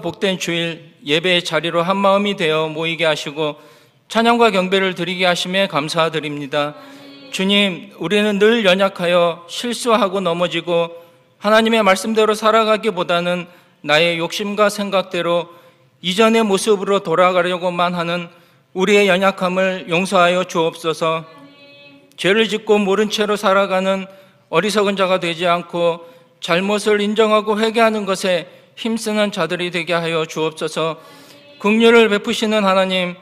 복된 주일 예배의 자리로 한 마음이 되어 모이게 하시고 찬양과 경배를 드리게 하심에 감사드립니다. 주님, 우리는 늘 연약하여 실수하고 넘어지고 하나님의 말씀대로 살아가기보다는 나의 욕심과 생각대로 이전의 모습으로 돌아가려고만 하는 우리의 연약함을 용서하여 주옵소서. 죄를 짓고 모른 채로 살아가는 어리석은 자가 되지 않고 잘못을 인정하고 회개하는 것에 힘쓰는 자들이 되게 하여 주옵소서. 긍휼을 베푸시는 하나님,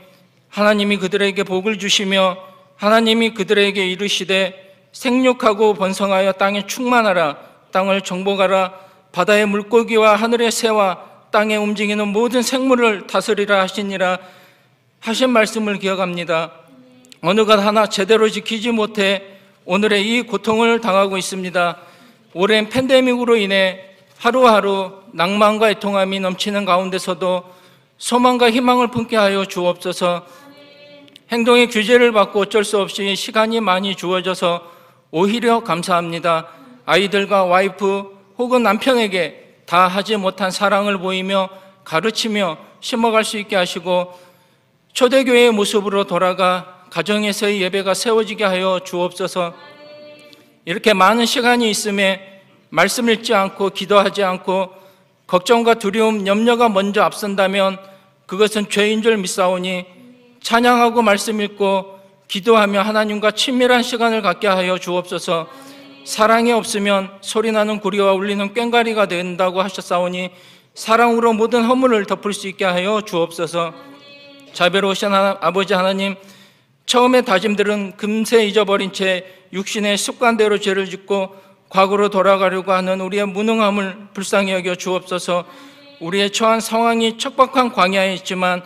하나님이 그들에게 복을 주시며 하나님이 그들에게 이르시되 생육하고 번성하여 땅에 충만하라, 땅을 정복하라, 바다의 물고기와 하늘의 새와 땅에 움직이는 모든 생물을 다스리라 하시니라 하신 말씀을 기억합니다. 어느 것 하나 제대로 지키지 못해 오늘의 이 고통을 당하고 있습니다. 오랜 팬데믹으로 인해 하루하루 낭만과 애통함이 넘치는 가운데서도 소망과 희망을 품게 하여 주옵소서 행동의 규제를 받고 어쩔 수 없이 시간이 많이 주어져서 오히려 감사합니다. 아이들과 와이프 혹은 남편에게 다 하지 못한 사랑을 보이며 가르치며 심어갈 수 있게 하시고 초대교회의 모습으로 돌아가 가정에서의 예배가 세워지게 하여 주옵소서 이렇게 많은 시간이 있음에 말씀 읽지 않고 기도하지 않고 걱정과 두려움, 염려가 먼저 앞선다면 그것은 죄인 줄 믿사오니 찬양하고 말씀 읽고 기도하며 하나님과 친밀한 시간을 갖게 하여 주옵소서 사랑이 없으면 소리나는 구리와 울리는 꽹과리가 된다고 하셨사오니 사랑으로 모든 허물을 덮을 수 있게 하여 주옵소서 자베로우신 하나, 아버지 하나님 처음에 다짐들은 금세 잊어버린 채 육신의 습관대로 죄를 짓고 과거로 돌아가려고 하는 우리의 무능함을 불쌍히 여겨 주옵소서 우리의 처한 상황이 척박한 광야에 있지만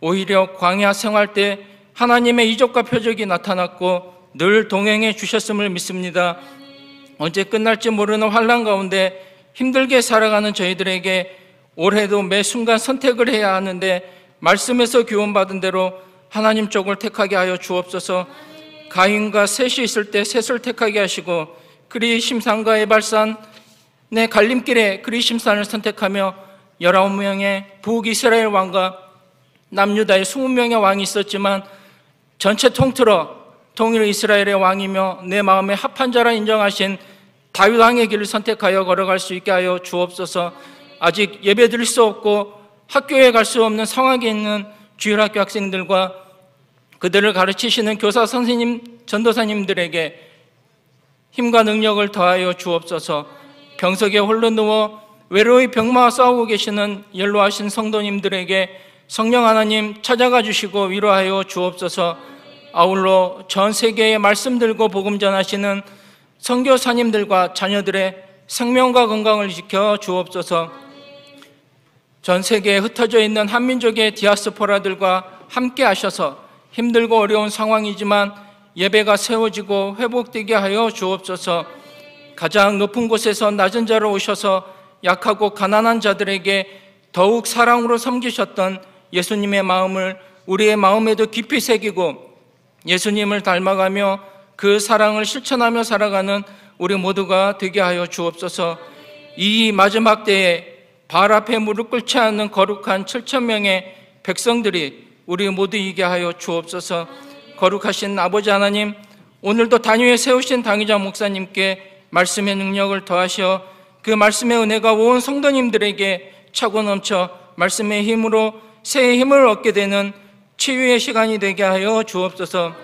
오히려 광야 생활 때 하나님의 이적과 표적이 나타났고 늘 동행해 주셨음을 믿습니다. 언제 끝날지 모르는 환란 가운데 힘들게 살아가는 저희들에게 올해도 매 순간 선택을 해야 하는데 말씀에서 교훈받은 대로 하나님 쪽을 택하게 하여 주옵소서 가인과 셋이 있을 때 셋을 택하게 하시고 그리 심산과 에발산내 갈림길에 그리 심산을 선택하며 19명의 북이스라엘 왕과 남유다의 20명의 왕이 있었지만 전체 통틀어 통일 이스라엘의 왕이며 내 마음에 합한 자라 인정하신 다윗 왕의 길을 선택하여 걸어갈 수 있게 하여 주옵소서. 아직 예배 드릴 수 없고 학교에 갈 수 없는 성악에 있는 주일학교 학생들과 그들을 가르치시는 교사 선생님, 전도사님들에게 힘과 능력을 더하여 주옵소서 병석에 홀로 누워 외로이 병마와 싸우고 계시는 연로하신 성도님들에게 성령 하나님 찾아가 주시고 위로하여 주옵소서 아울러 전 세계에 말씀 들고 복음 전하시는 성교사님들과 자녀들의 생명과 건강을 지켜 주옵소서 전 세계에 흩어져 있는 한민족의 디아스포라들과 함께 하셔서 힘들고 어려운 상황이지만 예배가 세워지고 회복되게 하여 주옵소서 가장 높은 곳에서 낮은 자로 오셔서 약하고 가난한 자들에게 더욱 사랑으로 섬기셨던 예수님의 마음을 우리의 마음에도 깊이 새기고 예수님을 닮아가며 그 사랑을 실천하며 살아가는 우리 모두가 되게 하여 주옵소서 이 마지막 때에 발 앞에 무릎 꿇지 않는 거룩한 7천명의 백성들이 우리 모두이게 하여 주옵소서 거룩하신 아버지 하나님, 오늘도 단위에 세우신 당위자 목사님께 말씀의 능력을 더하시어 그 말씀의 은혜가 온 성도님들에게 차고 넘쳐 말씀의 힘으로 새 힘을 얻게 되는 치유의 시간이 되게 하여 주옵소서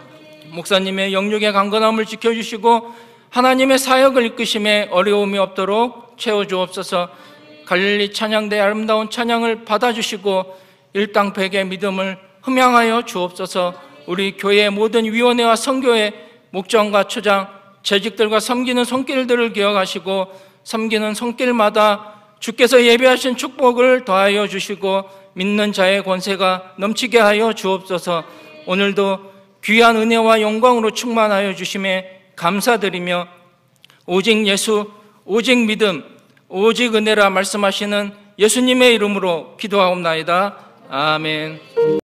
목사님의 영육의 강건함을 지켜주시고 하나님의 사역을 이끄심에 어려움이 없도록 채워주옵소서 갈릴리 찬양대 아름다운 찬양을 받아주시고 일당백의 믿음을 흠양하여 주옵소서 우리 교회의 모든 위원회와 성교회 목장과 초장, 재직들과 섬기는 손길들을 기억하시고 섬기는 손길마다 주께서 예배하신 축복을 더하여 주시고 믿는 자의 권세가 넘치게 하여 주옵소서 오늘도 귀한 은혜와 영광으로 충만하여 주심에 감사드리며 오직 예수, 오직 믿음, 오직 은혜라 말씀하시는 예수님의 이름으로 기도하옵나이다. 아멘.